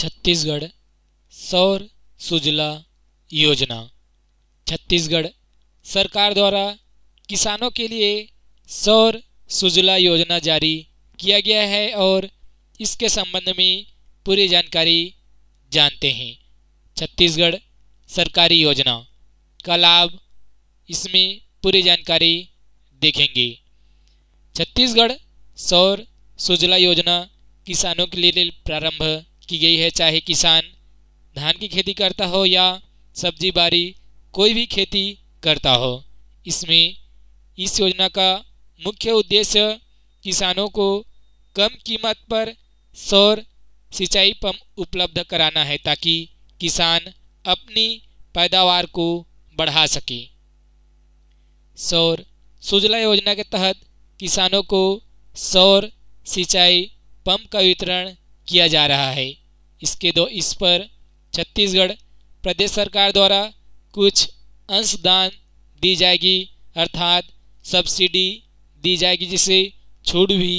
छत्तीसगढ़ सौर सुजला योजना छत्तीसगढ़ सरकार द्वारा किसानों के लिए सौर सुजला योजना जारी किया गया है और इसके संबंध में पूरी जानकारी जानते हैं छत्तीसगढ़ सरकारी योजना का लाभ इसमें पूरी जानकारी देखेंगे छत्तीसगढ़ सौर सुजला योजना किसानों के लिए प्रारंभ की गई है चाहे किसान धान की खेती करता हो या सब्जी बारी कोई भी खेती करता हो इसमें इस योजना का मुख्य उद्देश्य किसानों को कम कीमत पर सौर सिंचाई पंप उपलब्ध कराना है ताकि किसान अपनी पैदावार को बढ़ा सके सौर सुजला योजना के तहत किसानों को सौर सिंचाई पंप का वितरण किया जा रहा है इसके दो इस पर छत्तीसगढ़ प्रदेश सरकार द्वारा कुछ अंशदान दी जाएगी अर्थात सब्सिडी दी जाएगी जिसे छूट भी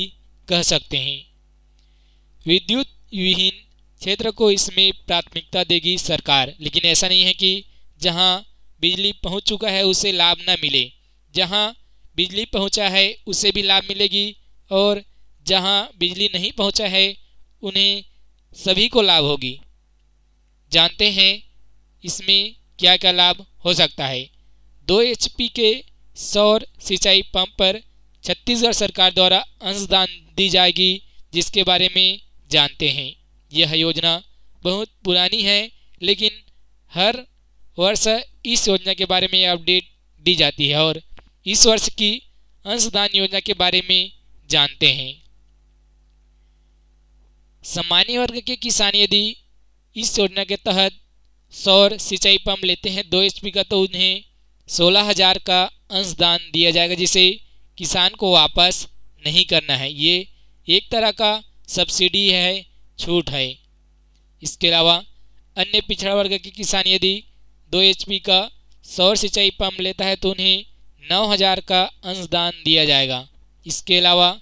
कह सकते हैं विद्युत विहीन क्षेत्र को इसमें प्राथमिकता देगी सरकार लेकिन ऐसा नहीं है कि जहां बिजली पहुंच चुका है उसे लाभ ना मिले जहां बिजली पहुंचा है उसे भी लाभ मिलेगी और जहां बिजली नहीं पहुंचा है उन्हें सभी को लाभ होगी जानते हैं इसमें क्या क्या लाभ हो सकता है दो एच के सौर सिंचाई पंप पर छत्तीसगढ़ सरकार द्वारा अंशदान दी जाएगी जिसके बारे में जानते हैं यह योजना बहुत पुरानी है लेकिन हर वर्ष इस योजना के बारे में अपडेट दी जाती है और इस वर्ष की अंशदान योजना के बारे में जानते हैं सामान्य वर्ग के किसान यदि इस योजना के तहत सौर सिंचाई पंप लेते हैं दो एच का तो उन्हें सोलह हजार का अंशदान दिया जाएगा जिसे किसान को वापस नहीं करना है ये एक तरह का सब्सिडी है छूट है इसके अलावा अन्य पिछड़ा वर्ग के किसान यदि दो एच का सौर सिंचाई पंप लेता है तो उन्हें नौ हजार का अंशदान दिया जाएगा इसके अलावा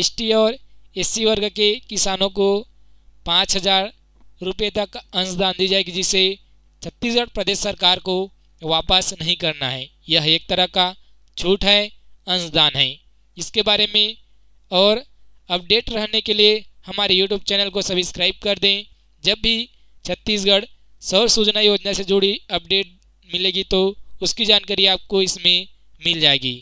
एसटी और एससी वर्ग के किसानों को पाँच हजार रुपये तक अंशदान दी जाएगी जिसे छत्तीसगढ़ प्रदेश सरकार को वापस नहीं करना है यह एक तरह का छूट है अंशदान है इसके बारे में और अपडेट रहने के लिए हमारे यूट्यूब चैनल को सब्सक्राइब कर दें जब भी छत्तीसगढ़ सौर सूचना योजना से जुड़ी अपडेट मिलेगी तो उसकी जानकारी आपको इसमें मिल जाएगी